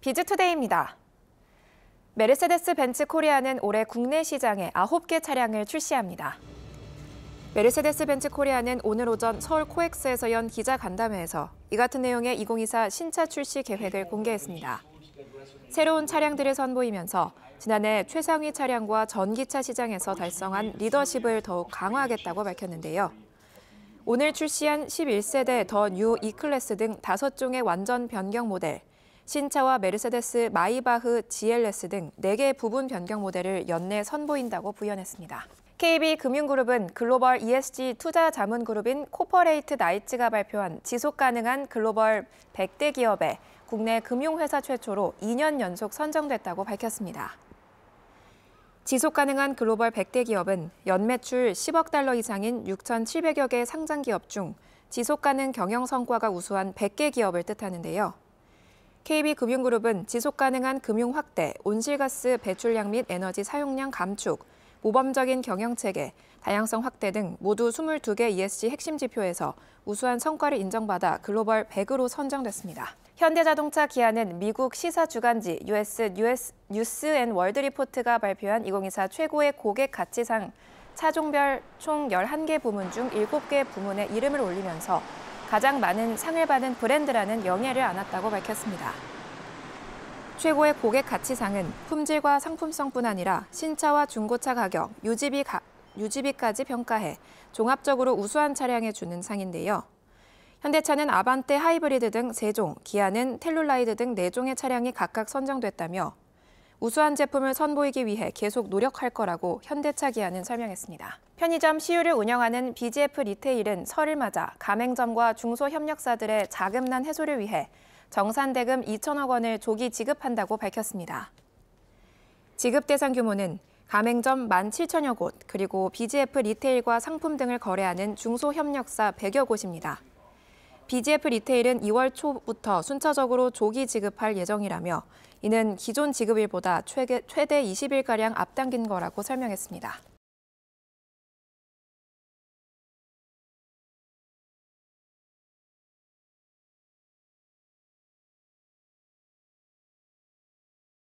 비즈투데이입니다. 메르세데스 벤츠 코리아는 올해 국내 시장에 9개 차량을 출시합니다. 메르세데스 벤츠 코리아는 오늘 오전 서울 코엑스에서 연 기자간담회에서 이 같은 내용의 2024 신차 출시 계획을 공개했습니다. 새로운 차량들을 선보이면서 지난해 최상위 차량과 전기차 시장에서 달성한 리더십을 더욱 강화하겠다고 밝혔는데요. 오늘 출시한 11세대 더 뉴 E클래스 등 5종의 완전 변경 모델, 신차와 메르세데스 마이바흐 GLS 등 4개 부분 변경 모델을 연내 선보인다고 부연했습니다. KB금융그룹은 글로벌 ESG 투자 자문그룹인 코퍼레이트 나이츠가 발표한 지속가능한 글로벌 100대 기업에 국내 금융회사 최초로 2년 연속 선정됐다고 밝혔습니다. 지속가능한 글로벌 100대 기업은 연매출 10억 달러 이상인 6,700여 개 상장 기업 중 지속가능 경영 성과가 우수한 100개 기업을 뜻하는데요. KB금융그룹은 지속가능한 금융 확대, 온실가스 배출량 및 에너지 사용량 감축, 모범적인 경영체계, 다양성 확대 등 모두 22개 ESG 핵심 지표에서 우수한 성과를 인정받아 글로벌 100으로 선정됐습니다. 현대자동차 기아는 미국 시사 주간지 US, US 뉴스 앤 월드 리포트가 발표한 2024 최고의 고객 가치상 차종별 총 11개 부문 중 7개 부문에 이름을 올리면서 가장 많은 상을 받은 브랜드라는 영예를 안았다고 밝혔습니다. 최고의 고객 가치상은 품질과 상품성뿐 아니라 신차와 중고차 가격, 유지비 가, 유지비까지 평가해 종합적으로 우수한 차량에 주는 상인데요. 현대차는 아반떼 하이브리드 등 3종, 기아는 텔룰라이드 등 4종의 차량이 각각 선정됐다며 우수한 제품을 선보이기 위해 계속 노력할 거라고 현대차 기아는 설명했습니다. 편의점 시유를 운영하는 BGF 리테일은 설을 맞아 가맹점과 중소협력사들의 자금난 해소를 위해 정산대금 2천억 원을 조기 지급한다고 밝혔습니다. 지급 대상 규모는 가맹점 1 7 0여 곳, 그리고 BGF 리테일과 상품 등을 거래하는 중소협력사 100여 곳입니다. BGF 리테일은 2월 초부터 순차적으로 조기 지급할 예정이라며 이는 기존 지급일보다 최대 20일가량 앞당긴 거라고 설명했습니다.